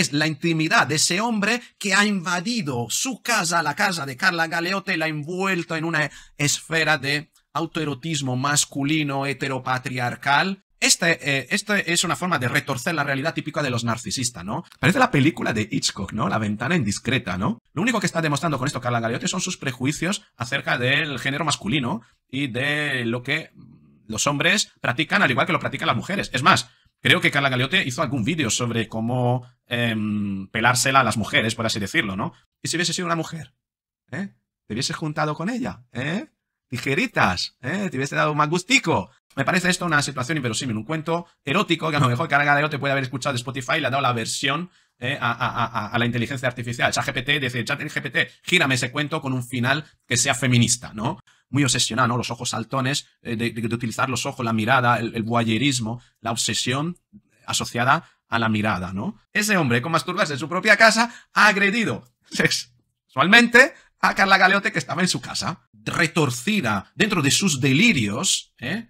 es la intimidad de ese hombre que ha invadido su casa, la casa de Carla Galeote, y la ha envuelto en una esfera de autoerotismo masculino heteropatriarcal. Este, eh, este, es una forma de retorcer la realidad típica de los narcisistas, ¿no? Parece la película de Hitchcock, ¿no? La ventana indiscreta, ¿no? Lo único que está demostrando con esto Carla Galeote son sus prejuicios acerca del género masculino y de lo que los hombres practican al igual que lo practican las mujeres. Es más, Creo que Carla Galeote hizo algún vídeo sobre cómo em, pelársela a las mujeres, por así decirlo, ¿no? Y si hubiese sido una mujer, ¿eh? Te hubiese juntado con ella, ¿eh? Tijeritas, ¿eh? Te hubiese dado un más gustico. Me parece esto una situación inverosímil, un cuento erótico que a lo mejor Carla Galeote puede haber escuchado de Spotify y le ha dado la versión ¿eh? a, la inteligencia artificial. ChatGPT dice, ChatGPT, gírame ese cuento con un final que sea feminista, ¿no? muy obsesionado, ¿no? Los ojos saltones, eh, de, utilizar los ojos, la mirada, el, el la obsesión asociada a la mirada, ¿no? Ese hombre con masturbarse en su propia casa ha agredido sexualmente a Carla Galeote que estaba en su casa, retorcida dentro de sus delirios, ¿eh?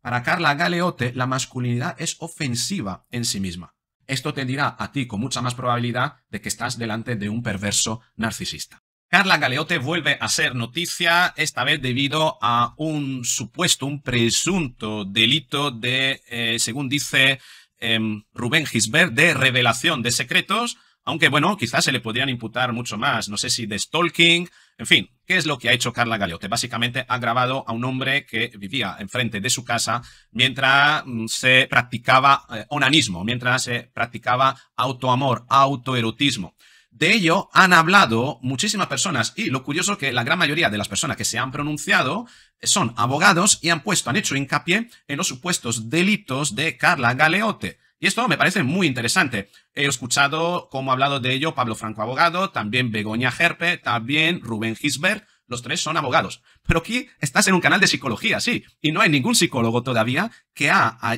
Para Carla Galeote, la masculinidad es ofensiva en sí misma. Esto te dirá a ti con mucha más probabilidad de que estás delante de un perverso narcisista. Carla Galeote vuelve a ser noticia, esta vez debido a un supuesto, un presunto delito de, eh, según dice em, Rubén Gisbert, de revelación de secretos, aunque bueno, quizás se le podrían imputar mucho más, no sé si de stalking, en fin, ¿qué es lo que ha hecho Carla Galeote? Básicamente ha grabado a un hombre que vivía enfrente de su casa mientras mm, se practicaba eh, onanismo, mientras se practicaba autoamor, autoerotismo. De ello han hablado muchísimas personas y lo curioso es que la gran mayoría de las personas que se han pronunciado son abogados y han puesto, han hecho hincapié en los supuestos delitos de Carla Galeote. Y esto me parece muy interesante. He escuchado cómo ha hablado de ello Pablo Franco Abogado, también Begoña Gerpe, también Rubén Gisbert. Los tres son abogados. Pero aquí estás en un canal de psicología, sí. Y no hay ningún psicólogo todavía que,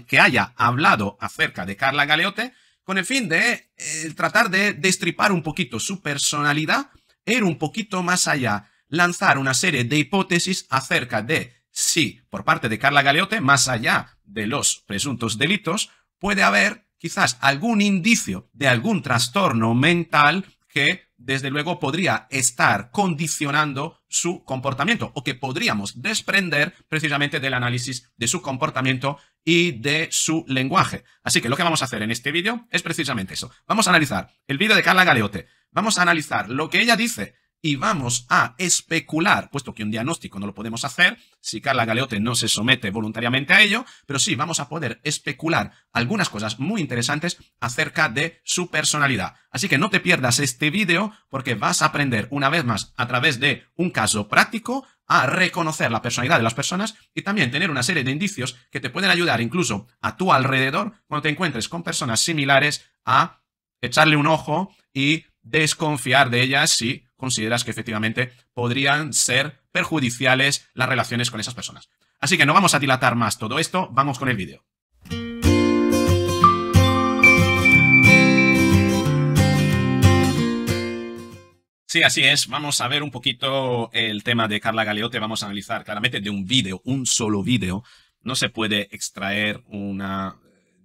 que haya hablado acerca de Carla Galeote con el fin de eh, tratar de destripar un poquito su personalidad, ir un poquito más allá, lanzar una serie de hipótesis acerca de si, por parte de Carla Galeote, más allá de los presuntos delitos, puede haber quizás algún indicio de algún trastorno mental que desde luego podría estar condicionando su comportamiento o que podríamos desprender precisamente del análisis de su comportamiento y de su lenguaje. Así que lo que vamos a hacer en este vídeo es precisamente eso. Vamos a analizar el vídeo de Carla Galeote, vamos a analizar lo que ella dice y vamos a especular, puesto que un diagnóstico no lo podemos hacer, si Carla Galeote no se somete voluntariamente a ello, pero sí vamos a poder especular algunas cosas muy interesantes acerca de su personalidad. Así que no te pierdas este vídeo porque vas a aprender una vez más a través de un caso práctico a reconocer la personalidad de las personas y también tener una serie de indicios que te pueden ayudar incluso a tu alrededor cuando te encuentres con personas similares a echarle un ojo y desconfiar de ellas si consideras que efectivamente podrían ser perjudiciales las relaciones con esas personas. Así que no vamos a dilatar más todo esto, vamos con el vídeo. Sí, así es. Vamos a ver un poquito el tema de Carla Galeote. Vamos a analizar claramente de un vídeo, un solo vídeo, no se puede extraer una,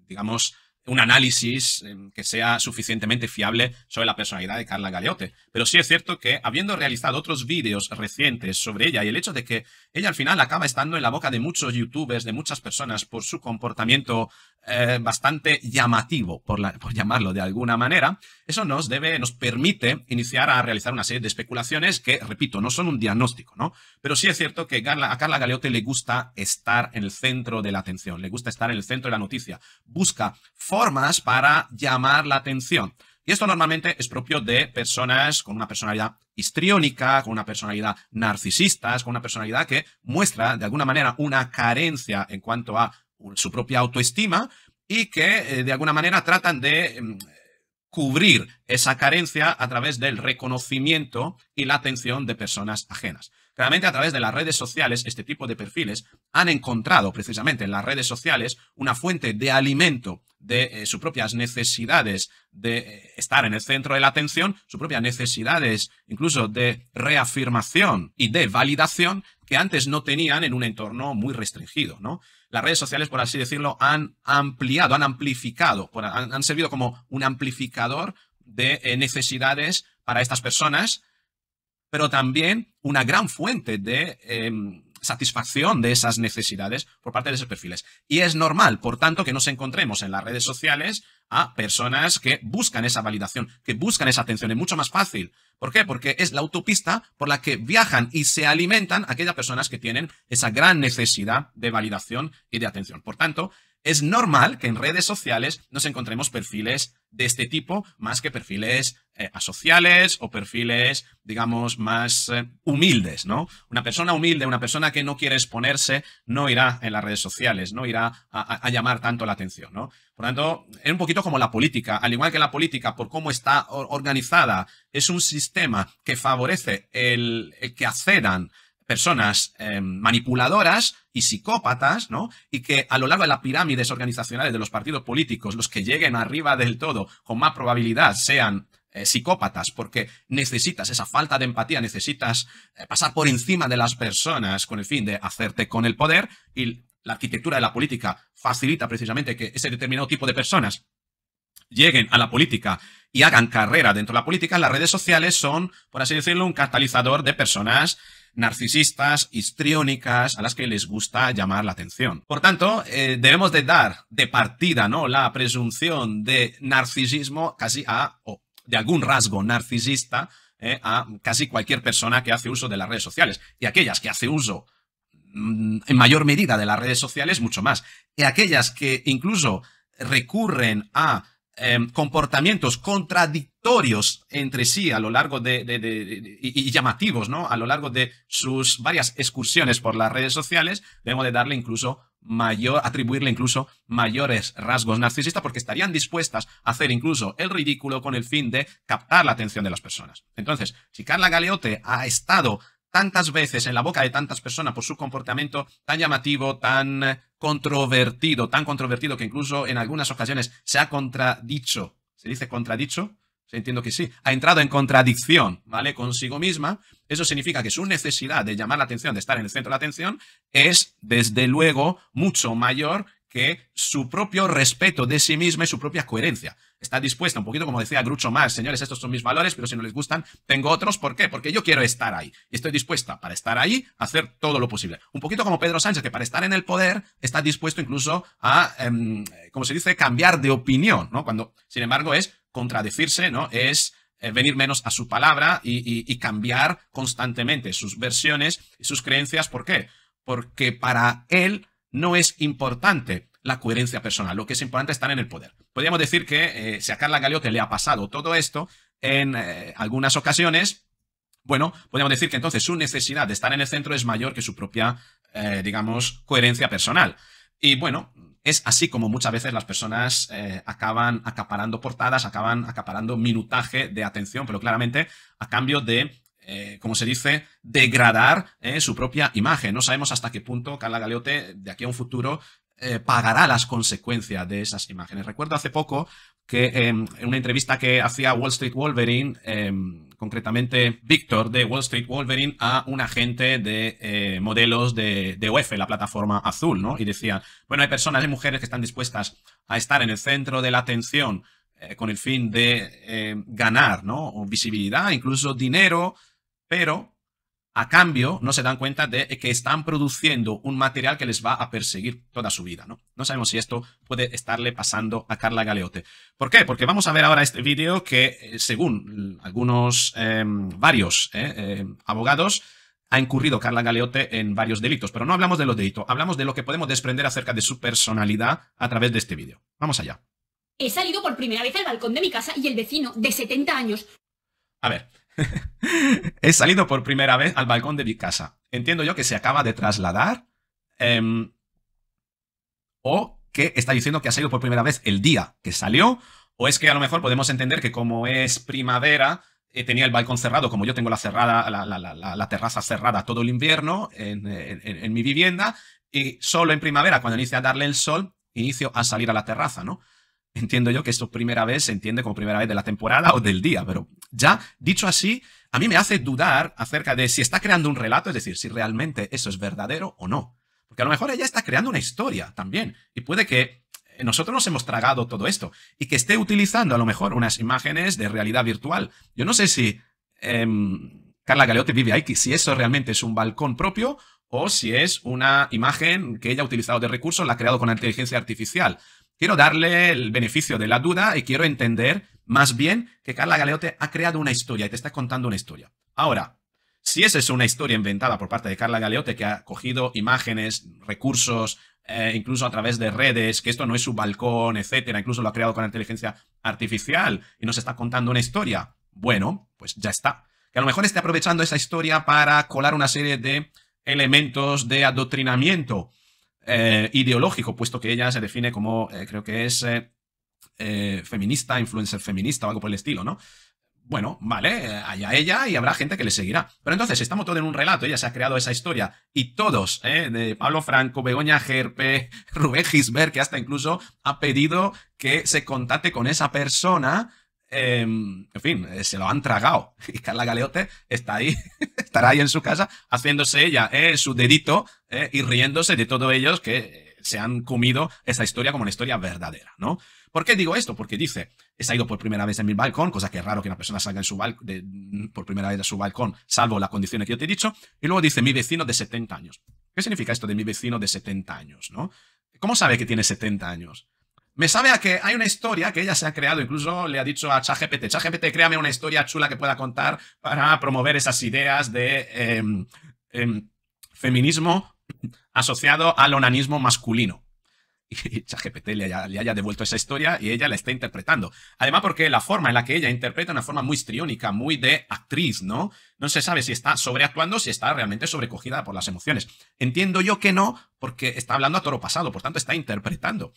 digamos, un análisis em, que sea suficientemente fiable sobre la personalidad de Carla Galeote. Pero sí es cierto que, habiendo realizado otros vídeos recientes sobre ella y el hecho de que ella al final acaba estando en la boca de muchos youtubers, de muchas personas, por su comportamiento eh, bastante llamativo, por, llamarlo de alguna manera, eso nos debe, nos permite iniciar a realizar una serie de especulaciones que, repito, no son un diagnóstico, ¿no? Pero sí es cierto que a Carla Galeote le gusta estar en el centro de la atención, le gusta estar en el centro de la noticia, busca formas para llamar la atención. Y esto normalmente es propio de personas con una personalidad histriónica, con una personalidad narcisista, con una personalidad que muestra de alguna manera una carencia en cuanto a su propia autoestima y que eh, de alguna manera tratan de mm, cubrir esa carencia a través del reconocimiento y la atención de personas ajenas. Claramente a través de las redes sociales, este tipo de perfiles han encontrado precisamente en las redes sociales una fuente de alimento de eh, sus propias necesidades de eh, estar en el centro de la atención, sus propias necesidades incluso de reafirmación y de validación que antes no tenían en un entorno muy restringido, ¿no? las redes sociales, por así decirlo, han ampliado, han amplificado, han, han servido como un amplificador de eh, necesidades para estas personas, pero también una gran fuente de em, satisfacción de esas necesidades por parte de esos perfiles. Y es normal, por tanto, que nos encontremos en las redes sociales a personas que buscan esa validación, que buscan esa atención. Es mucho más fácil. ¿Por qué? Porque es la autopista por la que viajan y se alimentan aquellas personas que tienen esa gran necesidad de validación y de atención. Por tanto, es normal que en redes sociales nos encontremos perfiles de este tipo más que perfiles eh, asociales o perfiles, digamos, más eh, humildes, ¿no? Una persona humilde, una persona que no quiere exponerse, no irá en las redes sociales, no irá a, llamar tanto la atención, ¿no? Por lo tanto, es un poquito como la política, al igual que la política, por cómo está organizada, es un sistema que favorece el, el que accedan personas eh, manipuladoras y psicópatas, ¿no? Y que a lo largo de las pirámides organizacionales de los partidos políticos, los que lleguen arriba del todo con más probabilidad sean eh, psicópatas, porque necesitas esa falta de empatía, necesitas eh, pasar por encima de las personas con el fin de hacerte con el poder y la arquitectura de la política facilita precisamente que ese determinado tipo de personas lleguen a la política y hagan carrera dentro de la política, las redes sociales son, por así decirlo, un catalizador de personas narcisistas, histriónicas, a las que les gusta llamar la atención. Por tanto, eh, debemos de dar de partida ¿no? la presunción de narcisismo casi a, o de algún rasgo narcisista, eh, a casi cualquier persona que hace uso de las redes sociales. Y aquellas que hace uso mm, en mayor medida de las redes sociales, mucho más. Y aquellas que incluso recurren a Em, comportamientos contradictorios entre sí a lo largo de, y, y, llamativos, ¿no? A lo largo de sus varias excursiones por las redes sociales, debemos de darle incluso mayor, atribuirle incluso mayores rasgos narcisistas porque estarían dispuestas a hacer incluso el ridículo con el fin de captar la atención de las personas. Entonces, si Carla Galeote ha estado tantas veces en la boca de tantas personas por su comportamiento tan llamativo, tan eh, controvertido, tan controvertido que incluso en algunas ocasiones se ha contradicho. ¿Se dice contradicho? Entiendo que sí. Ha entrado en contradicción, ¿vale? Consigo misma. Eso significa que su necesidad de llamar la atención, de estar en el centro de la atención, es, desde luego, mucho mayor que su propio respeto de sí misma y su propia coherencia. Está dispuesta, un poquito como decía Grucho más, señores, estos son mis valores, pero si no les gustan, tengo otros. ¿Por qué? Porque yo quiero estar ahí. Y estoy dispuesta para estar ahí hacer todo lo posible. Un poquito como Pedro Sánchez, que para estar en el poder está dispuesto incluso a, em, como se dice, cambiar de opinión, ¿no? Cuando, sin embargo, es contradecirse, ¿no? Es eh, venir menos a su palabra y, y, cambiar constantemente sus versiones y sus creencias. ¿Por qué? Porque para él no es importante la coherencia personal, lo que es importante es estar en el poder. Podríamos decir que eh, si a Carla Galeote le ha pasado todo esto en eh, algunas ocasiones, bueno, podríamos decir que entonces su necesidad de estar en el centro es mayor que su propia, eh, digamos, coherencia personal. Y bueno, es así como muchas veces las personas acaban acaparando portadas, acaban acaparando minutaje de atención, pero claramente a cambio de eh, como se dice, degradar eh, su propia imagen. No sabemos hasta qué punto Carla Galeote, de aquí a un futuro, eh, pagará las consecuencias de esas imágenes. Recuerdo hace poco que em, en una entrevista que hacía Wall Street Wolverine, em, concretamente Víctor de Wall Street Wolverine, a un agente de modelos de, de la plataforma azul, ¿no? Y decía, bueno, hay personas, hay mujeres que están dispuestas a estar en el centro de la atención con el fin de em, ganar, ¿no? visibilidad, incluso dinero, pero a cambio no se dan cuenta de que están produciendo un material que les va a perseguir toda su vida, ¿no? No sabemos si esto puede estarle pasando a Carla Galeote. ¿Por qué? Porque vamos a ver ahora este vídeo que, eh, según algunos, em, varios eh, em, abogados, ha incurrido Carla Galeote en varios delitos, pero no hablamos de los delitos, hablamos de lo que podemos desprender acerca de su personalidad a través de este vídeo. Vamos allá. He salido por primera vez al balcón de mi casa y el vecino de 70 años. A ver, He salido por primera vez al balcón de mi casa. Entiendo yo que se acaba de trasladar. Em, o que está diciendo que ha salido por primera vez el día que salió. O es que a lo mejor podemos entender que como es primavera, eh, tenía el balcón cerrado, como yo tengo la, cerrada, la, terraza cerrada todo el invierno en, en mi vivienda. Y solo en primavera, cuando inicia a darle el sol, inicio a salir a la terraza, ¿no? Entiendo yo que esto primera vez, se entiende como primera vez de la temporada o del día, pero ya dicho así, a mí me hace dudar acerca de si está creando un relato, es decir, si realmente eso es verdadero o no. Porque a lo mejor ella está creando una historia también, y puede que nosotros nos hemos tragado todo esto, y que esté utilizando a lo mejor unas imágenes de realidad virtual. Yo no sé si em, Carla Galeote vive ahí, si eso realmente es un balcón propio o si es una imagen que ella ha utilizado de recursos, la ha creado con inteligencia artificial. Quiero darle el beneficio de la duda y quiero entender más bien que Carla Galeote ha creado una historia y te está contando una historia. Ahora, si esa es una historia inventada por parte de Carla Galeote que ha cogido imágenes, recursos, eh, incluso a través de redes, que esto no es su balcón, etcétera, incluso lo ha creado con inteligencia artificial y nos está contando una historia, bueno, pues ya está. Que a lo mejor esté aprovechando esa historia para colar una serie de elementos de adoctrinamiento eh, ideológico, puesto que ella se define como, eh, creo que es eh, feminista, influencer feminista o algo por el estilo, ¿no? Bueno, vale, haya ella y habrá gente que le seguirá. Pero entonces, estamos todos en un relato, ella se ha creado esa historia y todos, de Pablo Franco, Begoña Gerpe, Rubén Gisbert, que hasta incluso ha pedido que se contacte con esa persona Em, en fin, eh, se lo han tragado. Y Carla Galeote está ahí, estará ahí en su casa haciéndose ella eh, su dedito eh, y riéndose de todos ellos que se han comido esa historia como una historia verdadera, ¿no? ¿Por qué digo esto? Porque dice, he salido por primera vez en mi balcón, cosa que es raro que una persona salga en su balcón mm, por primera vez a su balcón, salvo las condiciones que yo te he dicho, y luego dice mi vecino de 70 años. ¿Qué significa esto de mi vecino de 70 años, no? ¿Cómo sabe que tiene 70 años? Me sabe a que hay una historia que ella se ha creado, incluso le ha dicho a ChatGPT, ChatGPT, créame una historia chula que pueda contar para promover esas ideas de em, em, feminismo asociado al onanismo masculino. Y ChatGPT le haya, le haya devuelto esa historia y ella la está interpretando. Además porque la forma en la que ella interpreta es una forma muy histriónica, muy de actriz, ¿no? No se sabe si está sobreactuando, si está realmente sobrecogida por las emociones. Entiendo yo que no, porque está hablando a toro pasado, por tanto está interpretando.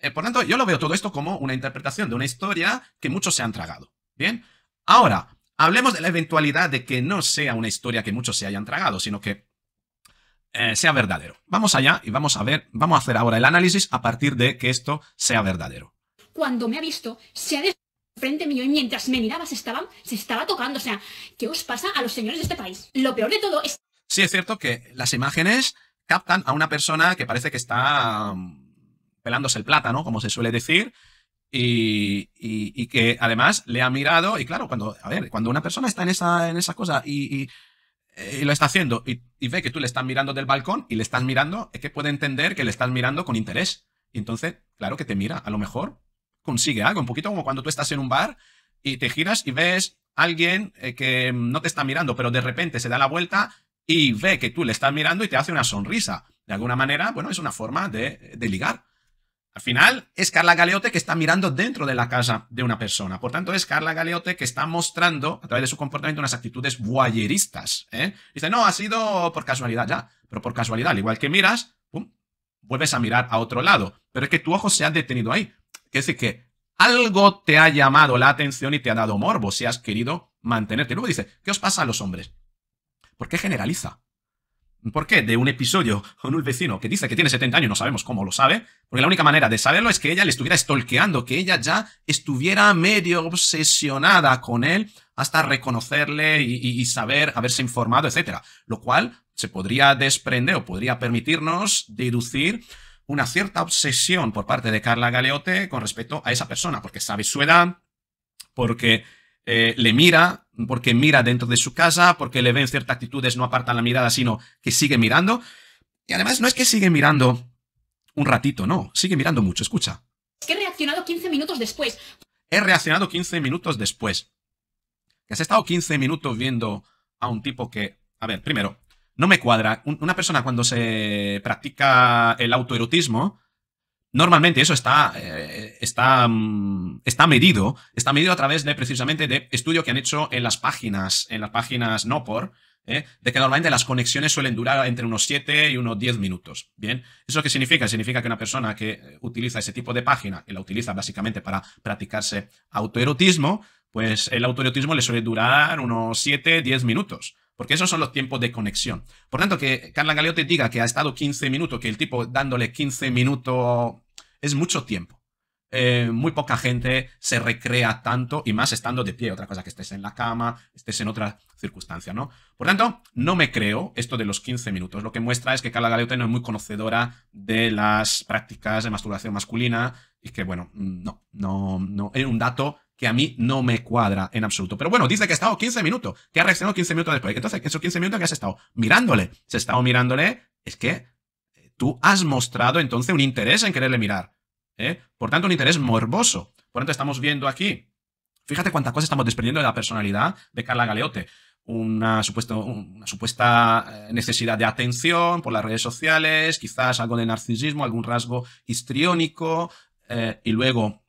Eh, por tanto, yo lo veo todo esto como una interpretación de una historia que muchos se han tragado. Bien, ahora, hablemos de la eventualidad de que no sea una historia que muchos se hayan tragado, sino que eh, sea verdadero. Vamos allá y vamos a ver, vamos a hacer ahora el análisis a partir de que esto sea verdadero. Cuando me ha visto, se ha de frente mío y mientras me mirabas estaban, se estaba tocando. O sea, ¿qué os pasa a los señores de este país? Lo peor de todo es... Sí, es cierto que las imágenes captan a una persona que parece que está pelándose el plátano, como se suele decir, y, que además le ha mirado, y claro, cuando, a ver, cuando una persona está en esa, en esa cosa y, eh, lo está haciendo y, ve que tú le estás mirando del balcón y le estás mirando, es que puede entender que le estás mirando con interés. Y entonces, claro que te mira, a lo mejor consigue algo, un poquito como cuando tú estás en un bar y te giras y ves a alguien eh, que no te está mirando, pero de repente se da la vuelta y ve que tú le estás mirando y te hace una sonrisa. De alguna manera, bueno, es una forma de, de ligar. Al final es Carla Galeote que está mirando dentro de la casa de una persona. Por tanto, es Carla Galeote que está mostrando a través de su comportamiento unas actitudes voyeristas. ¿eh? Dice, no, ha sido por casualidad ya. Pero por casualidad, al igual que miras, vuelves a mirar a otro lado. Pero es que tu ojo se ha detenido ahí. Quiere decir que algo te ha llamado la atención y te ha dado morbo si has querido mantenerte. Luego dice, ¿qué os pasa a los hombres? ¿Por qué generaliza? ¿Por qué? De un episodio con un vecino que dice que tiene 70 años no sabemos cómo lo sabe, porque la única manera de saberlo es que ella le estuviera estolqueando, que ella ya estuviera medio obsesionada con él hasta reconocerle y, saber, haberse informado, etc. Lo cual se podría desprender o podría permitirnos deducir una cierta obsesión por parte de Carla Galeote con respecto a esa persona, porque sabe su edad, porque eh, le mira porque mira dentro de su casa, porque le ven ciertas actitudes, no apartan la mirada, sino que sigue mirando. Y además no es que sigue mirando un ratito, no, sigue mirando mucho, escucha. Es que he reaccionado 15 minutos después. He reaccionado 15 minutos después. Que has estado 15 minutos viendo a un tipo que... A ver, primero, no me cuadra. Una persona cuando se practica el autoerotismo Normalmente eso está, eh, está, mm, está medido, está medido a través de precisamente de estudio que han hecho en las páginas, en las páginas no por, ¿eh? de que normalmente las conexiones suelen durar entre unos 7 y unos 10 minutos. ¿Bien? ¿Eso qué significa? Significa que una persona que utiliza ese tipo de página, que la utiliza básicamente para practicarse autoerotismo, pues el autoerotismo le suele durar unos 7, 10 minutos. Porque esos son los tiempos de conexión. Por tanto, que Carla Galeote diga que ha estado 15 minutos, que el tipo dándole 15 minutos es mucho tiempo. Eh, muy poca gente se recrea tanto y más estando de pie. Otra cosa que estés en la cama, estés en otra circunstancia, ¿no? Por tanto, no me creo esto de los 15 minutos. Lo que muestra es que Carla Galeote no es muy conocedora de las prácticas de masturbación masculina y que, bueno, no, no, no. Es un dato que a mí no me cuadra en absoluto. Pero bueno, dice que ha estado 15 minutos, que ha reaccionado 15 minutos después. Entonces, esos 15 minutos que has estado mirándole, se ha estado mirándole, es que eh, tú has mostrado entonces un interés en quererle mirar. ¿eh? Por tanto, un interés morboso. Por tanto, estamos viendo aquí. Fíjate cuántas cosas estamos desprendiendo de la personalidad de Carla Galeote. Una supuesta, una supuesta eh, necesidad de atención por las redes sociales, quizás algo de narcisismo, algún rasgo histriónico, y luego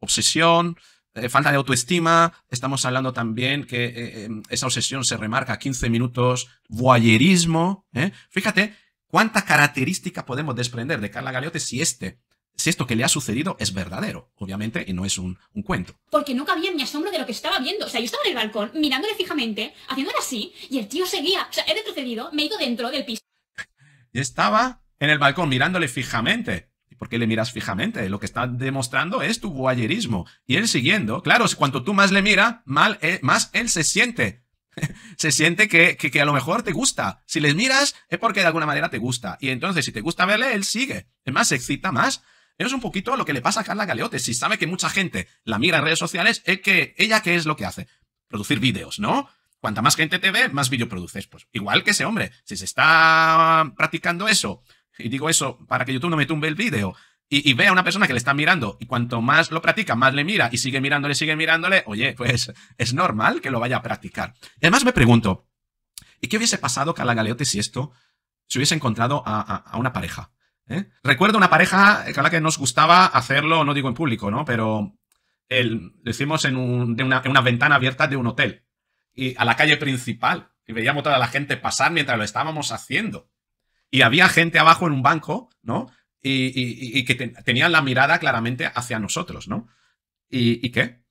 obsesión, eh, falta de autoestima, estamos hablando también que eh, eh, esa obsesión se remarca 15 minutos, voyerismo. ¿eh? Fíjate cuánta característica podemos desprender de Carla Galeote si este si esto que le ha sucedido es verdadero, obviamente, y no es un, cuento. Porque no cabía en mi asombro de lo que estaba viendo. O sea, yo estaba en el balcón, mirándole fijamente, haciéndole así, y el tío seguía. O sea, he retrocedido, me he ido dentro del piso. Y estaba en el balcón mirándole fijamente porque le miras fijamente. Lo que está demostrando es tu voyerismo. Y él siguiendo, claro, cuanto tú más le miras, eh, más él se siente se siente que, que, a lo mejor te gusta. Si le miras es porque de alguna manera te gusta. Y entonces, si te gusta verle, él sigue. Es más, se excita más. es un poquito lo que le pasa a Carla Galeote. Si sabe que mucha gente la mira en redes sociales, es que ella qué es lo que hace. Producir vídeos, ¿no? Cuanta más gente te ve, más vídeo produces. Pues igual que ese hombre, si se está practicando eso y digo eso para que YouTube no me tumbe el vídeo. Y, vea ve a una persona que le está mirando y cuanto más lo practica, más le mira y sigue mirándole, sigue mirándole, oye, pues es normal que lo vaya a practicar. además me pregunto, ¿y qué hubiese pasado Carla Galeote si esto se hubiese encontrado a, una pareja? ¿Eh? Recuerdo una pareja a eh, la que nos gustaba hacerlo, no digo en público, ¿no? Pero el, lo hicimos en, una, en una ventana abierta de un hotel y a la calle principal y veíamos toda la gente pasar mientras lo estábamos haciendo y había gente abajo en un banco, ¿no? Y, que tenían la mirada claramente hacia nosotros, ¿no? ¿Y, qué?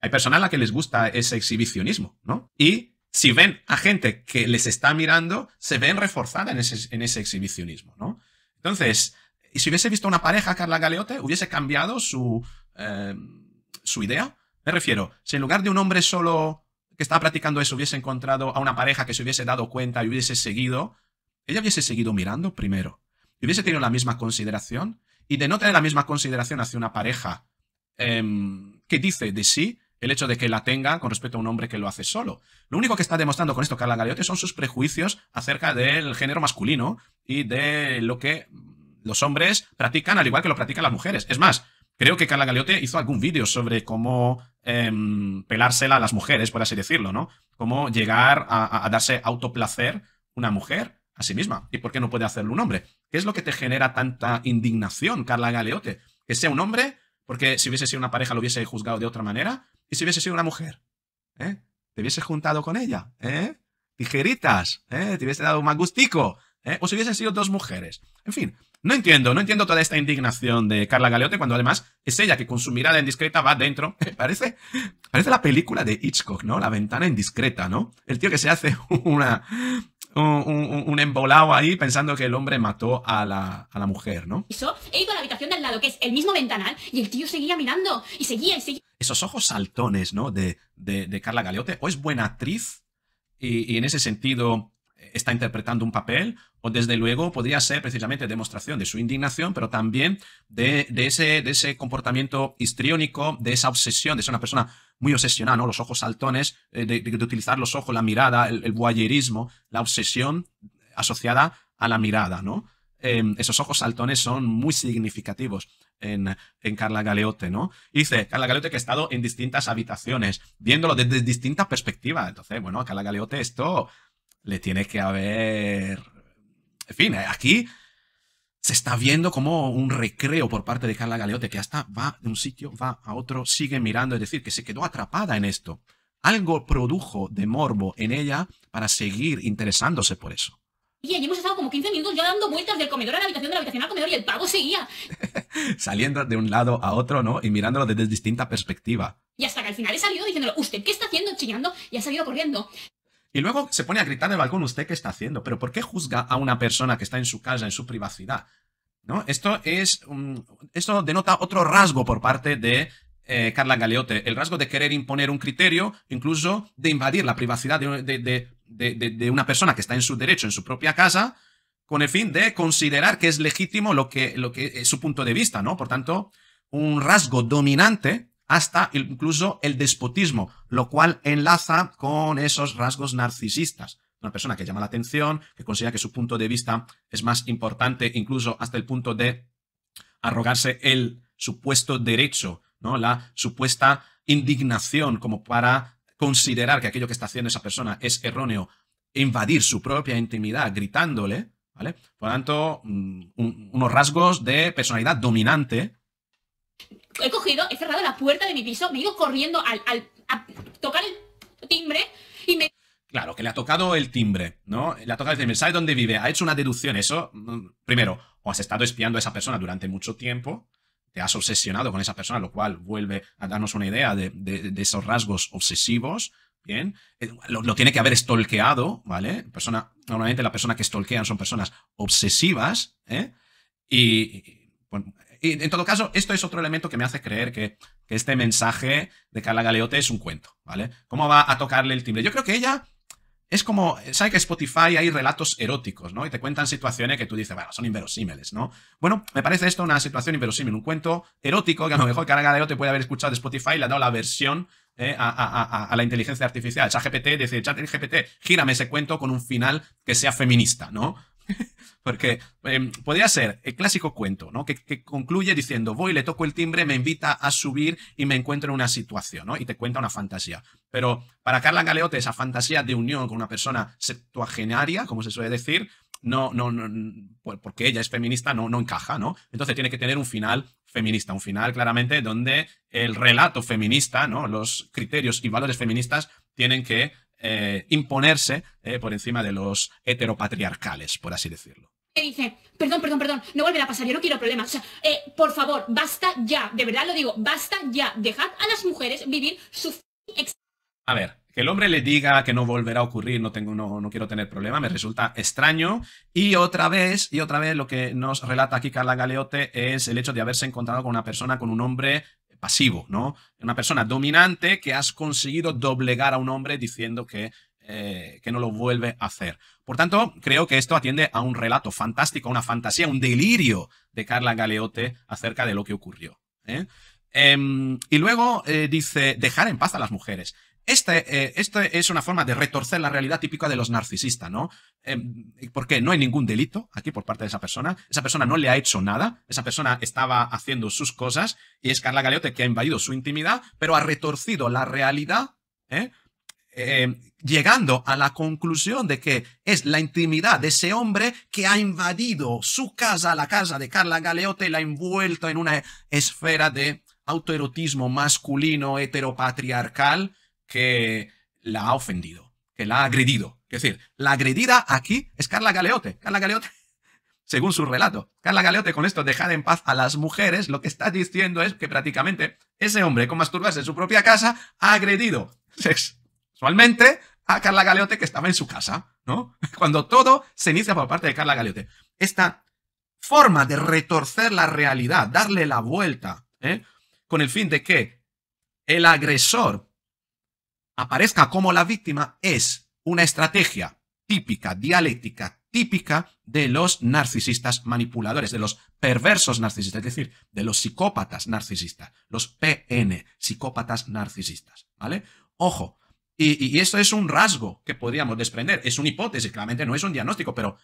Hay personas a las que les gusta ese exhibicionismo, ¿no? Y si ven a gente que les está mirando, se ven reforzada en ese, exhibicionismo, ¿no? Entonces, si hubiese visto una pareja, Carla Galeote, hubiese cambiado su, eh, su idea. Me refiero, si en lugar de un hombre solo que estaba practicando eso hubiese encontrado a una pareja que se hubiese dado cuenta y hubiese seguido, ella hubiese seguido mirando primero y hubiese tenido la misma consideración y de no tener la misma consideración hacia una pareja em, que dice de sí el hecho de que la tenga con respecto a un hombre que lo hace solo. Lo único que está demostrando con esto Carla Galeote son sus prejuicios acerca del género masculino y de lo que los hombres practican al igual que lo practican las mujeres. Es más, creo que Carla Galeote hizo algún vídeo sobre cómo em, pelársela a las mujeres, por así decirlo, ¿no? Cómo llegar a, a darse autoplacer una mujer a sí misma. ¿Y por qué no puede hacerlo un hombre? ¿Qué es lo que te genera tanta indignación, Carla Galeote? Que sea un hombre, porque si hubiese sido una pareja lo hubiese juzgado de otra manera, y si hubiese sido una mujer, ¿eh? Te hubiese juntado con ella, ¿eh? Tijeritas, ¿eh? Te hubiese dado un magustico, ¿Eh? O si hubiesen sido dos mujeres. En fin, no entiendo, no entiendo toda esta indignación de Carla Galeote cuando además es ella que con su mirada indiscreta va dentro. Parece, parece la película de Hitchcock, ¿no? La ventana indiscreta, ¿no? El tío que se hace una, un, un, embolado ahí pensando que el hombre mató a la, a la mujer, ¿no? Eso, he ido a la habitación de al lado, que es el mismo ventanal, y el tío seguía mirando, y seguía, y seguía. Esos ojos saltones, ¿no? De, de, Carla Galeote, o es buena actriz, y, y en ese sentido está interpretando un papel, o desde luego podría ser precisamente demostración de su indignación, pero también de, de, ese, de ese comportamiento histriónico, de esa obsesión, de ser una persona muy obsesionado, ¿no? Los ojos saltones, eh, de, utilizar los ojos, la mirada, el, el la obsesión asociada a la mirada, ¿no? Em, esos ojos saltones son muy significativos en, en Carla Galeote, ¿no? dice, Carla Galeote que ha estado en distintas habitaciones, viéndolo desde distintas perspectivas. Entonces, bueno, a Carla Galeote esto le tiene que haber... En fin, aquí se está viendo como un recreo por parte de Carla Galeote, que hasta va de un sitio, va a otro, sigue mirando, es decir, que se quedó atrapada en esto. Algo produjo de morbo en ella para seguir interesándose por eso. Y allí hemos estado como 15 minutos ya dando vueltas del comedor a la habitación, de la habitación al comedor y el pavo seguía. Saliendo de un lado a otro, ¿no? Y mirándolo desde distinta perspectiva. Y hasta que al final he salido diciéndolo, ¿usted qué está haciendo? Chillando y ha salido corriendo. Y luego se pone a gritar del balcón, ¿usted qué está haciendo? Pero ¿por qué juzga a una persona que está en su casa, en su privacidad? ¿No? Esto es. Mm, esto denota otro rasgo por parte de eh, Carla Galeote, el rasgo de querer imponer un criterio, incluso de invadir la privacidad de, una persona que está en su derecho, en su propia casa, con el fin de considerar que es legítimo lo que, eh, su punto de vista, ¿no? Por tanto, un rasgo dominante hasta incluso el despotismo, lo cual enlaza con esos rasgos narcisistas. Una persona que llama la atención, que considera que su punto de vista es más importante, incluso hasta el punto de arrogarse el supuesto derecho, ¿no? la supuesta indignación como para considerar que aquello que está haciendo esa persona es erróneo, invadir su propia intimidad gritándole, ¿vale? Por lo tanto, mm, unos rasgos de personalidad dominante, he cogido, he cerrado la puerta de mi piso, me he ido corriendo al, a tocar el timbre y me... Claro, que le ha tocado el timbre, ¿no? Le ha tocado el timbre, sabe dónde vive, ha hecho una deducción, eso, mm, primero, o has estado espiando a esa persona durante mucho tiempo, te has obsesionado con esa persona, lo cual vuelve a darnos una idea de, esos rasgos obsesivos, ¿bien? Eh, lo, tiene que haber estolqueado, ¿vale? Persona, normalmente la persona que estolquean son personas obsesivas, ¿eh? Y, y, en todo caso, esto es otro elemento que me hace creer que, que este mensaje de Carla Galeote es un cuento, ¿vale? ¿Cómo va a tocarle el timbre? Yo creo que ella es como, ¿sabes que Spotify hay relatos eróticos, ¿no? Y te cuentan situaciones que tú dices, bueno, son inverosímiles, ¿no? Bueno, me parece esto una situación inverosímil, un cuento erótico que a lo mejor Carla Galeote puede haber escuchado de Spotify y le ha dado la versión eh, a, a, a, a, la inteligencia artificial. ChatGPT dice, ChatGPT, gírame ese cuento con un final que sea feminista, ¿no? Porque em, podría ser el clásico cuento, ¿no? Que, concluye diciendo, voy, le toco el timbre, me invita a subir y me encuentro en una situación, ¿no? Y te cuenta una fantasía. Pero para Carla Galeote, esa fantasía de unión con una persona septuagenaria, como se suele decir, no, no, porque ella es feminista, no, no encaja, ¿no? Entonces tiene que tener un final feminista, un final claramente donde el relato feminista, ¿no? Los criterios y valores feministas tienen que eh, imponerse eh, por encima de los heteropatriarcales, por así decirlo. Me dice, perdón, perdón, perdón, no volverá a pasar, yo no quiero problemas. O sea, eh, por favor, basta ya, de verdad lo digo, basta ya, dejad a las mujeres vivir su... A ver, que el hombre le diga que no volverá a ocurrir, no, tengo, no, quiero tener problema, me resulta extraño. Y otra vez, y otra vez lo que nos relata aquí Carla Galeote es el hecho de haberse encontrado con una persona, con un hombre pasivo, ¿no? Una persona dominante que has conseguido doblegar a un hombre diciendo que, eh, que no lo vuelve a hacer. Por tanto, creo que esto atiende a un relato fantástico, una fantasía, un delirio de Carla Galeote acerca de lo que ocurrió. ¿eh? Em, y luego eh, dice, dejar en paz a las mujeres. Eh, esta, es una forma de retorcer la realidad típica de los narcisistas, ¿no? Em, porque no hay ningún delito aquí por parte de esa persona. Esa persona no le ha hecho nada. Esa persona estaba haciendo sus cosas y es Carla Galeote que ha invadido su intimidad, pero ha retorcido la realidad, ¿eh? em, llegando a la conclusión de que es la intimidad de ese hombre que ha invadido su casa, la casa de Carla Galeote, y la ha envuelto en una esfera de autoerotismo masculino heteropatriarcal que la ha ofendido, que la ha agredido. Es decir, la agredida aquí es Carla Galeote. Carla Galeote, según su relato, Carla Galeote con esto dejar en paz a las mujeres, lo que está diciendo es que prácticamente ese hombre con masturbarse en su propia casa ha agredido sexualmente a Carla Galeote que estaba en su casa, ¿no? Cuando todo se inicia por parte de Carla Galeote. Esta forma de retorcer la realidad, darle la vuelta, ¿eh? con el fin de que el agresor aparezca como la víctima es una estrategia típica, dialéctica, típica de los narcisistas manipuladores, de los perversos narcisistas, es decir, de los psicópatas narcisistas, los PN, psicópatas narcisistas, ¿vale? Ojo, y, eso esto es un rasgo que podríamos desprender, es una hipótesis, claramente no es un diagnóstico, pero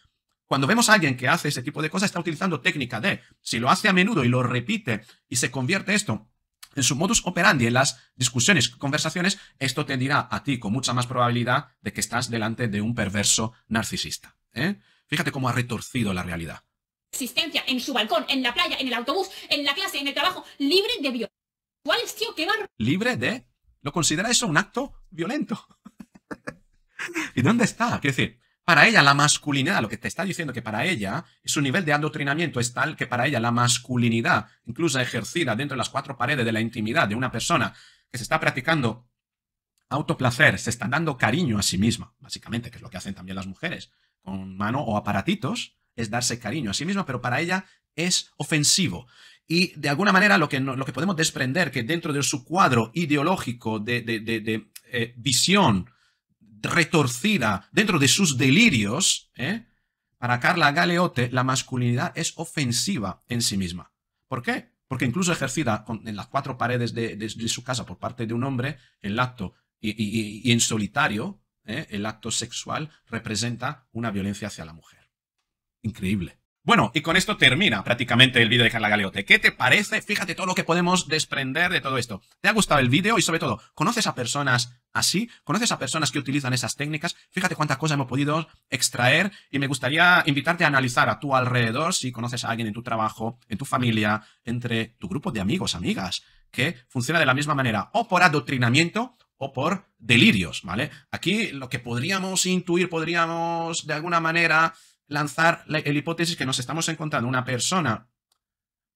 cuando vemos a alguien que hace ese tipo de cosas, está utilizando técnica de, si lo hace a menudo y lo repite y se convierte esto en su modus operandi, en las discusiones, conversaciones, esto te dirá a ti con mucha más probabilidad de que estás delante de un perverso narcisista. ¿eh? Fíjate cómo ha retorcido la realidad. Existencia en su balcón, en la playa, en el autobús, en la clase, en el trabajo, libre de violencia. ¿Cuál es, tío? ¿Qué ¿Libre de? ¿Lo considera eso un acto violento? ¿Y dónde está? Quiero decir, para ella la masculinidad, lo que te está diciendo que para ella su nivel de adoctrinamiento es tal que para ella la masculinidad, incluso ejercida dentro de las cuatro paredes de la intimidad de una persona que se está practicando autoplacer, se está dando cariño a sí misma, básicamente, que es lo que hacen también las mujeres, con mano o aparatitos, es darse cariño a sí misma, pero para ella es ofensivo. Y de alguna manera lo que, lo que podemos desprender que dentro de su cuadro ideológico de, de, de, eh, visión, retorcida, dentro de sus delirios, ¿eh? para Carla Galeote la masculinidad es ofensiva en sí misma. ¿Por qué? Porque incluso ejercida en las cuatro paredes de, su casa por parte de un hombre, el acto y, en solitario, ¿eh? el acto sexual representa una violencia hacia la mujer. Increíble. Bueno, y con esto termina prácticamente el vídeo de Carla Galeote. ¿Qué te parece? Fíjate todo lo que podemos desprender de todo esto. ¿Te ha gustado el vídeo? Y sobre todo, ¿conoces a personas así, conoces a personas que utilizan esas técnicas, fíjate cuánta cosa hemos podido extraer y me gustaría invitarte a analizar a tu alrededor si conoces a alguien en tu trabajo, en tu familia, entre tu grupo de amigos, amigas, que funciona de la misma manera, o por adoctrinamiento o por delirios, ¿vale? Aquí lo que podríamos intuir, podríamos de alguna manera lanzar la el hipótesis que nos estamos encontrando una persona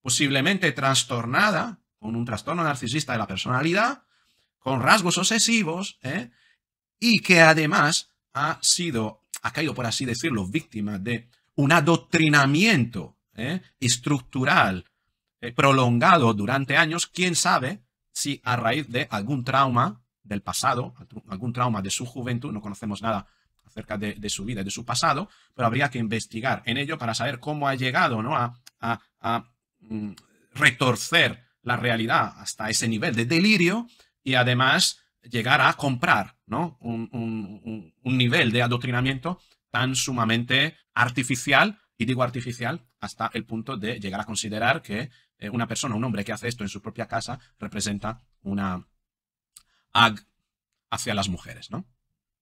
posiblemente trastornada, con un trastorno narcisista de la personalidad, con rasgos obsesivos, ¿eh? y que además ha sido, ha caído, por así decirlo, víctima de un adoctrinamiento ¿eh? estructural eh, prolongado durante años, quién sabe si a raíz de algún trauma del pasado, algún trauma de su juventud, no conocemos nada acerca de, su vida y de su pasado, pero habría que investigar en ello para saber cómo ha llegado ¿no? a, mm, retorcer la realidad hasta ese nivel de delirio y además llegar a comprar ¿no? un, un nivel de adoctrinamiento tan sumamente artificial, y digo artificial hasta el punto de llegar a considerar que eh, una persona, un hombre que hace esto en su propia casa, representa una ag hacia las mujeres, ¿no?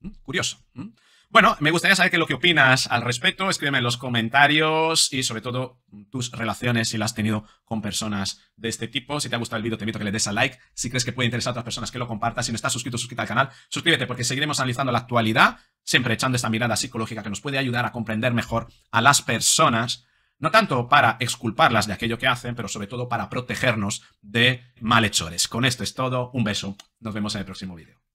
¿Mm? Curioso. ¿Mm? Bueno, me gustaría saber qué es lo que opinas al respecto. Escríbeme en los comentarios y sobre todo tus relaciones si las has tenido con personas de este tipo. Si te ha gustado el vídeo, te invito a que le des a like. Si crees que puede interesar a otras personas, que lo compartas. Si no estás suscrito, suscríbete al canal. Suscríbete porque seguiremos analizando la actualidad, siempre echando esta mirada psicológica que nos puede ayudar a comprender mejor a las personas. No tanto para exculparlas de aquello que hacen, pero sobre todo para protegernos de malhechores. Con esto es todo. Un beso. Nos vemos en el próximo vídeo.